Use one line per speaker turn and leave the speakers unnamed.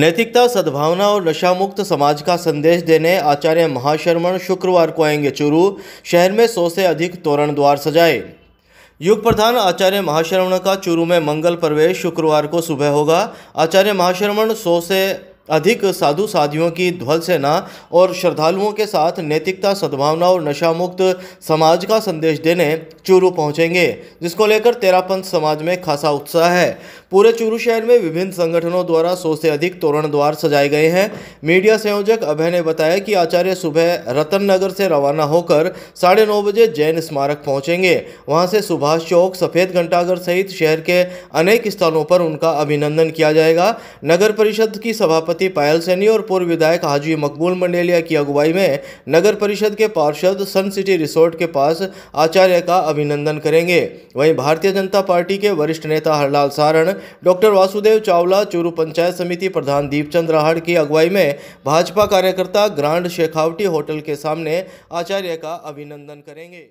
नैतिकता सद्भावना और नशा मुक्त समाज का संदेश देने आचार्य महाशर्मण शुक्रवार को आएंगे चूरू शहर में सौ से अधिक तोरण द्वार सजाए युग प्रधान आचार्य महाशर्मण का चूरू में मंगल प्रवेश शुक्रवार को सुबह होगा आचार्य महाशर्मण सौ से अधिक साधु साधियों की ध्वल सेना और श्रद्धालुओं के साथ नैतिकता सद्भावना और नशा मुक्त समाज का संदेश देने चूरू पहुंचेंगे जिसको लेकर तेरापंथ समाज में खासा उत्साह है पूरे चूरू शहर में विभिन्न संगठनों द्वारा सौ से अधिक तोरण द्वार सजाए गए हैं मीडिया संयोजक अभय ने बताया कि आचार्य सुबह रतन नगर से रवाना होकर साढ़े नौ बजे जैन स्मारक पहुंचेंगे वहां से सुभाष चौक सफ़ेद घंटाघर सहित शहर के अनेक स्थानों पर उनका अभिनंदन किया जाएगा नगर परिषद की सभापति पायल सैनी और पूर्व विधायक हाजी मकबूल मंडेलिया की अगुवाई में नगर परिषद के पार्षद सन सिटी रिसोर्ट के पास आचार्य का अभिनंदन करेंगे वहीं भारतीय जनता पार्टी के वरिष्ठ नेता हरलाल सारण डॉक्टर वासुदेव चावला चूरू पंचायत समिति प्रधान दीपचंद राहड़ की अगुवाई में भाजपा कार्यकर्ता ग्रांड शेखावटी होटल के सामने आचार्य का अभिनंदन करेंगे